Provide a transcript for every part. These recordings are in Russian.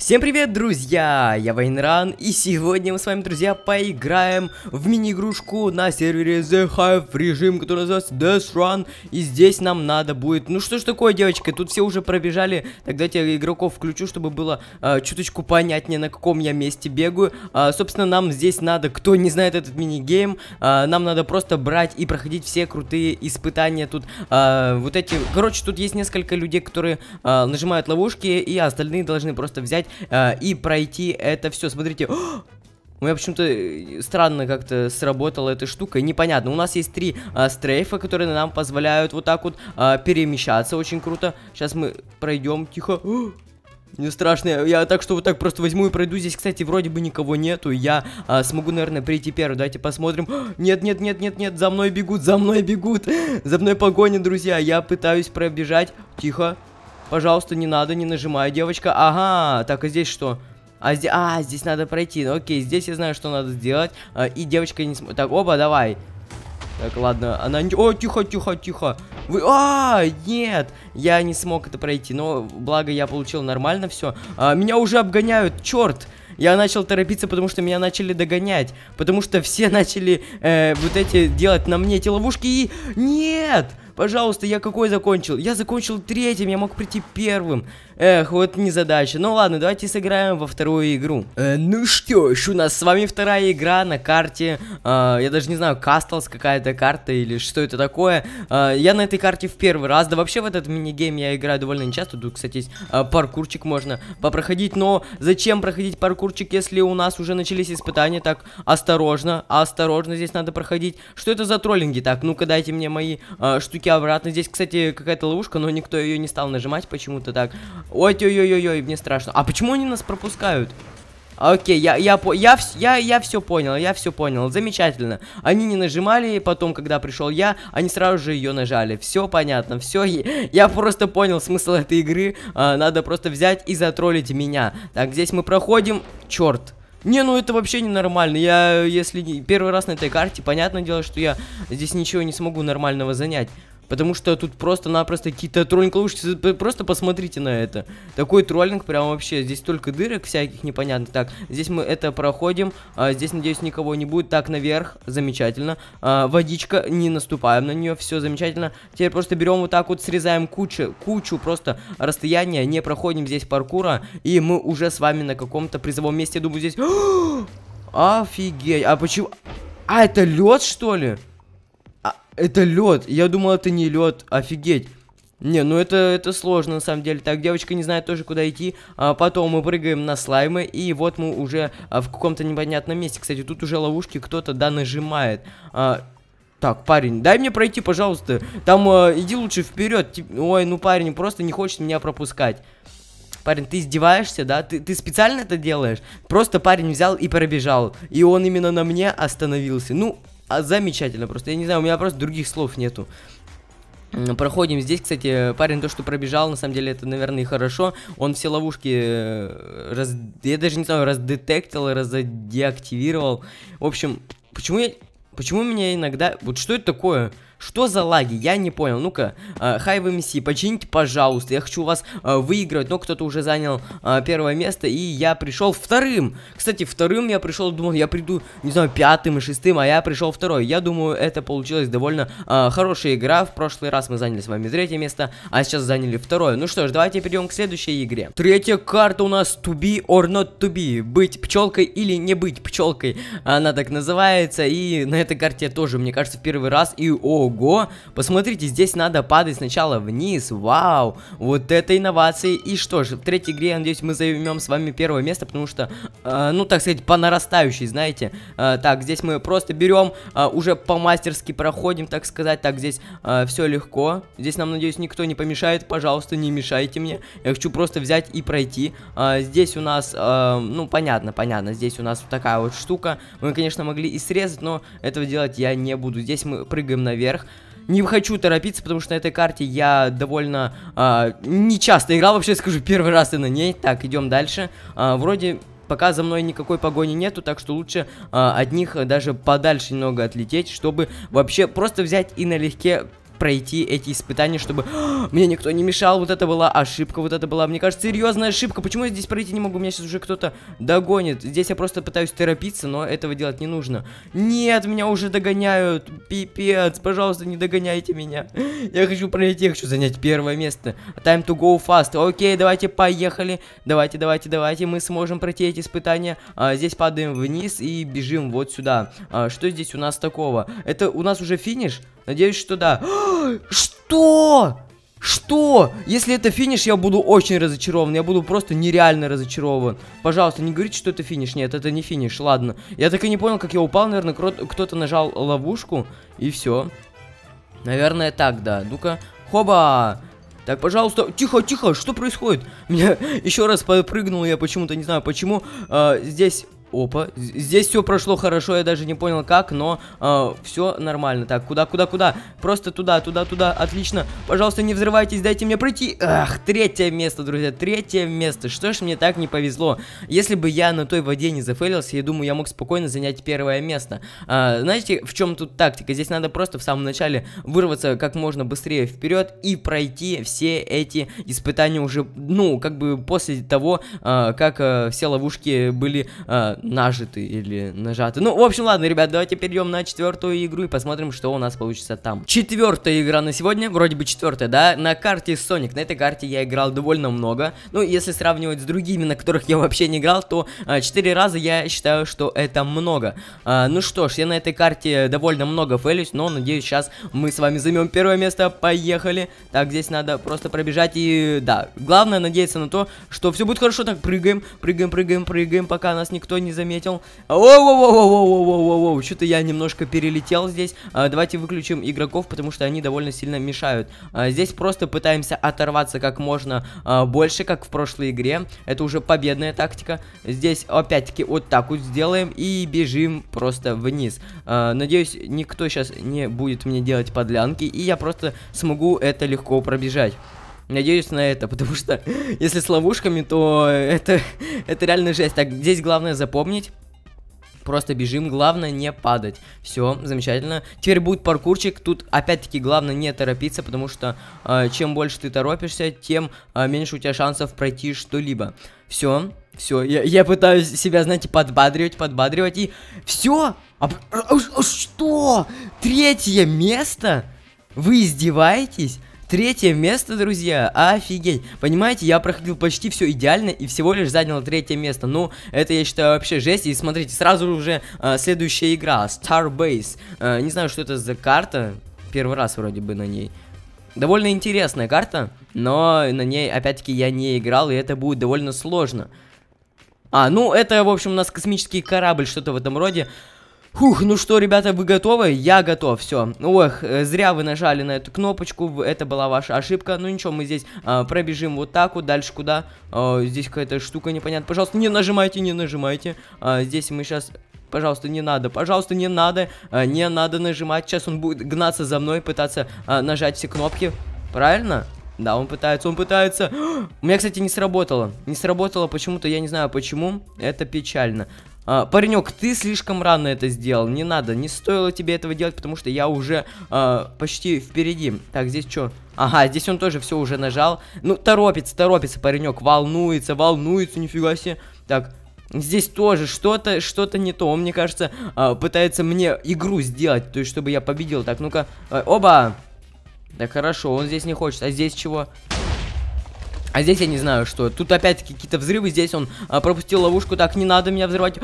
Всем привет, друзья! Я Вайнран, и сегодня мы с вами, друзья, поиграем в мини-игрушку на сервере The Hive режим, который называется Death Run, и здесь нам надо будет... Ну что ж такое, девочка, тут все уже пробежали, тогда я игроков включу, чтобы было э, чуточку понятнее, на каком я месте бегаю. Э, собственно, нам здесь надо, кто не знает этот мини-гейм, э, нам надо просто брать и проходить все крутые испытания тут. Э, вот эти... Короче, тут есть несколько людей, которые э, нажимают ловушки, и остальные должны просто взять э, и пройти это все. Смотрите, у меня почему-то э, странно как-то сработала эта штука, непонятно. У нас есть три а, стрейфа, которые нам позволяют вот так вот а, перемещаться, очень круто. Сейчас мы пройдем тихо. Не страшно, я так что вот так просто возьму и пройду. Здесь, кстати, вроде бы никого нету. Я а, смогу, наверное, прийти первым. Давайте посмотрим. Нет, нет, нет, нет, нет, за мной бегут, за мной бегут. За мной погоня, друзья. Я пытаюсь пробежать. Тихо. Пожалуйста, не надо, не нажимай, девочка. Ага, так, а здесь что? А здесь, а, здесь надо пройти. Ну, окей, здесь я знаю, что надо сделать. А, и девочка не сможет. Так, оба, давай. Так, ладно, она... О, тихо, тихо, тихо. Вы... А, нет, я не смог это пройти. Но, благо, я получил нормально все. А, меня уже обгоняют, черт. Я начал торопиться, потому что меня начали догонять. Потому что все начали э, вот эти делать на мне эти ловушки и... Нет! Пожалуйста, я какой закончил? Я закончил третьим, я мог прийти первым. Эх, вот незадача. Ну ладно, давайте сыграем во вторую игру. Э, ну что ж, у нас с вами вторая игра на карте. Э, я даже не знаю, Кастлс какая-то карта или что это такое. Э, я на этой карте в первый раз. Да вообще в этот мини-гейм я играю довольно часто. Тут, кстати, есть э, паркурчик можно попроходить. Но зачем проходить паркурчик, если у нас уже начались испытания? Так, осторожно, осторожно здесь надо проходить. Что это за троллинги? Так, ну-ка дайте мне мои э, штуки обратно. Здесь, кстати, какая-то ловушка, но никто ее не стал нажимать почему-то так. Ой-ой-ой-ой, мне страшно. А почему они нас пропускают? Окей, я, я, я, я, я все понял, я все понял, замечательно. Они не нажимали, потом, когда пришел я, они сразу же ее нажали. Все понятно, все, я просто понял смысл этой игры. А, надо просто взять и затроллить меня. Так, здесь мы проходим. Черт, не, ну это вообще ненормально. Я, если не... первый раз на этой карте, понятное дело, что я здесь ничего не смогу нормального занять. Потому что тут просто-напросто какие-то троллинг ловушки. Просто посмотрите на это. Такой троллинг прям вообще. Здесь только дырок всяких непонятных. Так, здесь мы это проходим. А, здесь, надеюсь, никого не будет. Так, наверх. Замечательно. А, водичка. Не наступаем на нее. Все замечательно. Теперь просто берем вот так вот, срезаем кучу, кучу просто расстояния. Не проходим здесь паркура. И мы уже с вами на каком-то призовом месте. Я думаю, здесь... Офигеть. А почему... А, это лед, что ли? Это лед. Я думал, это не лед. Офигеть. Не, ну это, это сложно на самом деле. Так, девочка не знает тоже куда идти. А потом мы прыгаем на слаймы, и вот мы уже а, в каком-то непонятном месте. Кстати, тут уже ловушки кто-то, да, нажимает. А, так, парень, дай мне пройти, пожалуйста. Там, а, иди лучше вперед. Ой, ну парень просто не хочет меня пропускать. Парень, ты издеваешься, да? Ты, ты специально это делаешь? Просто парень взял и пробежал. И он именно на мне остановился. Ну, а, замечательно просто. Я не знаю, у меня просто других слов нету. Проходим здесь, кстати, парень то, что пробежал, на самом деле это, наверное, и хорошо. Он все ловушки, э, раз... я даже не знаю, раздетектил, разодеактивировал. В общем, почему я... Почему меня иногда... Вот что это такое? Что за лаги? Я не понял. Ну-ка, Хай э, MC, почините, пожалуйста. Я хочу вас э, выигрывать. Но кто-то уже занял э, первое место, и я пришел вторым. Кстати, вторым я пришел, думал, я приду, не знаю, пятым и шестым, а я пришел второй. Я думаю, это получилось довольно э, хорошая игра. В прошлый раз мы заняли с вами третье место, а сейчас заняли второе. Ну что ж, давайте перейдем к следующей игре. Третья карта у нас to be or not to be. Быть пчелкой или не быть пчелкой. Она так называется. И на этой карте тоже, мне кажется, в первый раз. И о, Ого, посмотрите, здесь надо падать сначала вниз, вау, вот это инновации. И что же, в третьей игре, я надеюсь, мы займем с вами первое место, потому что, э, ну, так сказать, по нарастающей, знаете. Э, так, здесь мы просто берем, э, уже по-мастерски проходим, так сказать. Так, здесь э, все легко. Здесь нам, надеюсь, никто не помешает, пожалуйста, не мешайте мне. Я хочу просто взять и пройти. Э, здесь у нас, э, ну, понятно, понятно, здесь у нас такая вот штука. Мы, конечно, могли и срезать, но этого делать я не буду. Здесь мы прыгаем наверх во не хочу торопиться, потому что на этой карте я довольно э, не играл, вообще скажу, первый раз и на ней. Так, идем дальше. Э, вроде пока за мной никакой погони нету, так что лучше э, а, от них даже подальше немного отлететь, чтобы вообще просто взять и налегке пройти эти испытания, чтобы... О, «А, мне никто не мешал, вот это была ошибка, вот это была, мне кажется, серьезная ошибка. Почему я здесь пройти не могу? Меня сейчас уже кто-то догонит. Здесь я просто пытаюсь торопиться, но этого делать не нужно. Нет, меня уже догоняют. Пипец, пожалуйста, не догоняйте меня. Я хочу пройти, я хочу занять первое место. Time to go fast. Окей, давайте поехали. Давайте, давайте, давайте. Мы сможем пройти эти испытания. А, здесь падаем вниз и бежим вот сюда. А, что здесь у нас такого? Это у нас уже финиш? Надеюсь, что да. Что? Что? Если это финиш, я буду очень разочарован. Я буду просто нереально разочарован. Пожалуйста, не говорите, что это финиш. Нет, это не финиш. Ладно. Я так и не понял, как я упал. Наверное, кто-то нажал ловушку. И все. Наверное, так, да. Ну-ка. Хоба! Так, пожалуйста, тихо, тихо, что происходит? Меня еще раз подпрыгнул, я почему-то не знаю почему. А, здесь Опа, здесь все прошло хорошо, я даже не понял как, но э, а, все нормально. Так, куда, куда, куда? Просто туда, туда, туда, отлично. Пожалуйста, не взрывайтесь, дайте мне пройти. Ах, третье место, друзья, третье место. Что ж мне так не повезло? Если бы я на той воде не зафейлился, я думаю, я мог спокойно занять первое место. Э, знаете, в чем тут тактика? Здесь надо просто в самом начале вырваться как можно быстрее вперед и пройти все эти испытания уже, ну, как бы после того, э, как э, все ловушки были... Э, нажиты или нажаты. Ну, в общем, ладно, ребят, давайте перейдем на четвертую игру и посмотрим, что у нас получится там. Четвертая игра на сегодня, вроде бы четвертая, да, на карте Sonic. На этой карте я играл довольно много. Ну, если сравнивать с другими, на которых я вообще не играл, то а, раза я считаю, что это много. А, ну что ж, я на этой карте довольно много фейлюсь, но надеюсь, сейчас мы с вами займем первое место. Поехали. Так, здесь надо просто пробежать и... Да, главное надеяться на то, что все будет хорошо. Так, прыгаем, прыгаем, прыгаем, прыгаем, пока нас никто не не заметил. Воу-воу-воу-воу-воу-воу-воу, что-то я немножко перелетел здесь. А, давайте выключим игроков, потому что они довольно сильно мешают. А, здесь просто пытаемся оторваться как можно а, больше, как в прошлой игре. Это уже победная тактика. Здесь опять-таки вот так вот сделаем и бежим просто вниз. А, надеюсь, никто сейчас не будет мне делать подлянки, и я просто смогу это легко пробежать. Надеюсь на это, потому что если с ловушками, то это, это реально жесть. Так, здесь главное запомнить. Просто бежим, главное не падать. Все, замечательно. Теперь будет паркурчик. Тут опять-таки главное не торопиться, потому что э, чем больше ты торопишься, тем э, меньше у тебя шансов пройти что-либо. Все, все. Я, я пытаюсь себя, знаете, подбадривать, подбадривать. И все! А, а, а, а, что? Третье место? Вы издеваетесь? Третье место, друзья, офигеть. Понимаете, я проходил почти все идеально и всего лишь занял третье место. Ну, это, я считаю, вообще жесть. И смотрите, сразу уже э, следующая игра, Starbase. Э, не знаю, что это за карта. Первый раз вроде бы на ней. Довольно интересная карта, но на ней, опять-таки, я не играл, и это будет довольно сложно. А, ну это, в общем, у нас космический корабль, что-то в этом роде. Фух, ну что, ребята, вы готовы? Я готов, все. Ох, э, зря вы нажали на эту кнопочку, это была ваша ошибка. Ну ничего, мы здесь а, пробежим вот так вот, дальше куда? А, здесь какая-то штука непонятная. Пожалуйста, не нажимайте, не нажимайте. А, здесь мы сейчас пожалуйста, не надо, пожалуйста, не надо, э, не надо нажимать. Сейчас он будет гнаться за мной, пытаться э, нажать все кнопки. Правильно? Да, он пытается, он пытается. У меня, кстати, не сработало. Не сработало почему-то, я не знаю почему. Это печально. А, паренек, ты слишком рано это сделал, не надо, не стоило тебе этого делать, потому что я уже а, почти впереди. Так, здесь что? Ага, здесь он тоже все уже нажал. Ну, торопится, торопится паренек, волнуется, волнуется, нифига себе. Так, Здесь тоже что-то, что-то не то. Он, мне кажется, а, пытается мне игру сделать, то есть, чтобы я победил. Так, ну-ка. Э, оба! Да хорошо, он здесь не хочет. А здесь чего? А здесь я не знаю, что. Тут опять какие-то взрывы. Здесь он а, пропустил ловушку. Так, не надо меня взрывать.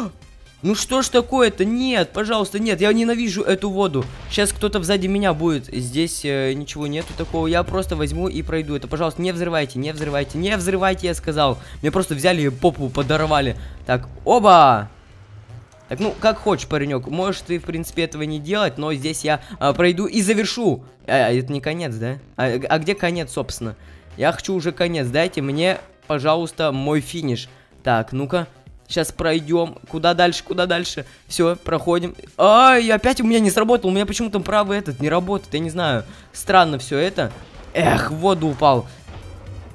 ну что ж такое-то? Нет, пожалуйста, нет. Я ненавижу эту воду. Сейчас кто-то сзади меня будет. Здесь э, ничего нету такого. Я просто возьму и пройду это. Пожалуйста, не взрывайте, не взрывайте, не взрывайте, я сказал. Мне просто взяли и попу подорвали. Так, оба! Так, ну, как хочешь, паренек. Можешь ты, в принципе, этого не делать, но здесь я а, пройду и завершу. Э, а, это не конец, да? А, а где конец, собственно? Я хочу уже конец. Дайте мне, пожалуйста, мой финиш. Так, ну-ка. Сейчас пройдем. Куда дальше, куда дальше? Все, проходим. Ай, опять у меня не сработал. У меня почему-то правый этот не работает. Я не знаю. Странно все это. Эх, в воду упал.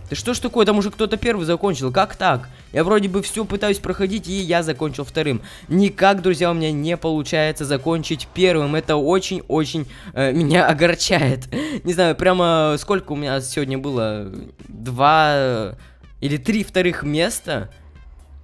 Да что ж такое, там уже кто-то первый закончил, как так? Я вроде бы все пытаюсь проходить, и я закончил вторым. Никак, друзья, у меня не получается закончить первым. Это очень-очень э, меня огорчает. Не знаю, прямо сколько у меня сегодня было? Два или три вторых места?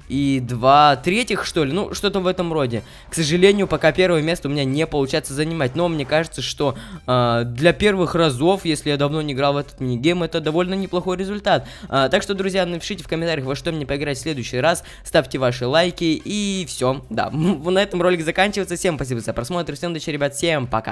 и два третьих, что ли, ну, что-то в этом роде. К сожалению, пока первое место у меня не получается занимать, но мне кажется, что э, для первых разов, если я давно не играл в этот мини-гейм, это довольно неплохой результат. Э, так что, друзья, напишите в комментариях, во что мне поиграть в следующий раз, ставьте ваши лайки, и все, да, на этом ролик заканчивается, всем спасибо за просмотр, всем удачи, ребят, всем пока!